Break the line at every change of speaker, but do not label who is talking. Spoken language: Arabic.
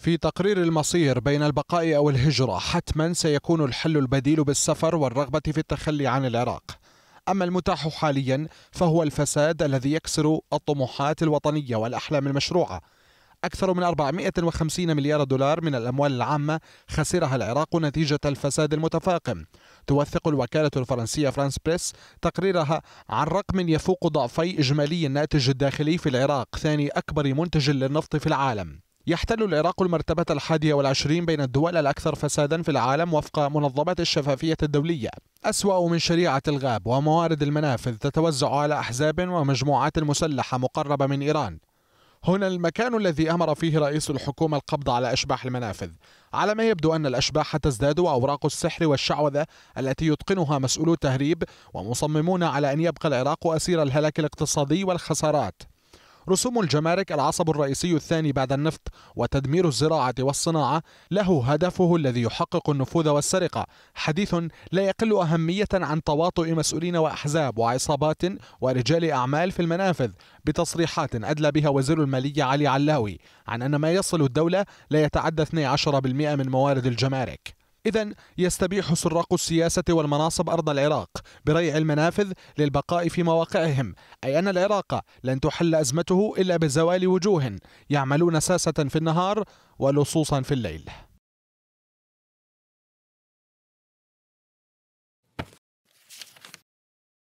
في تقرير المصير بين البقاء أو الهجرة حتما سيكون الحل البديل بالسفر والرغبة في التخلي عن العراق أما المتاح حاليا فهو الفساد الذي يكسر الطموحات الوطنية والأحلام المشروعة أكثر من 450 مليار دولار من الأموال العامة خسرها العراق نتيجة الفساد المتفاقم توثق الوكالة الفرنسية فرانس بريس تقريرها عن رقم يفوق ضعفي إجمالي الناتج الداخلي في العراق ثاني أكبر منتج للنفط في العالم يحتل العراق المرتبة الحادية والعشرين بين الدول الأكثر فسادا في العالم وفق منظمة الشفافية الدولية أسوأ من شريعة الغاب وموارد المنافذ تتوزع على أحزاب ومجموعات مسلحة مقربة من إيران هنا المكان الذي أمر فيه رئيس الحكومة القبض على أشباح المنافذ على ما يبدو أن الأشباح تزداد وأوراق السحر والشعوذة التي يتقنها مسؤولو التهريب ومصممون على أن يبقى العراق أسير الهلاك الاقتصادي والخسارات رسوم الجمارك العصب الرئيسي الثاني بعد النفط وتدمير الزراعة والصناعة له هدفه الذي يحقق النفوذ والسرقة حديث لا يقل أهمية عن تواطؤ مسؤولين وأحزاب وعصابات ورجال أعمال في المنافذ بتصريحات أدلى بها وزير المالية علي علاوي عن أن ما يصل الدولة لا يتعدى 12% من موارد الجمارك إذا يستبيح سراق السياسة والمناصب أرض العراق بريع المنافذ للبقاء في مواقعهم أي أن العراق لن تحل أزمته إلا بزوال وجوه يعملون ساسة في النهار ولصوصا في الليل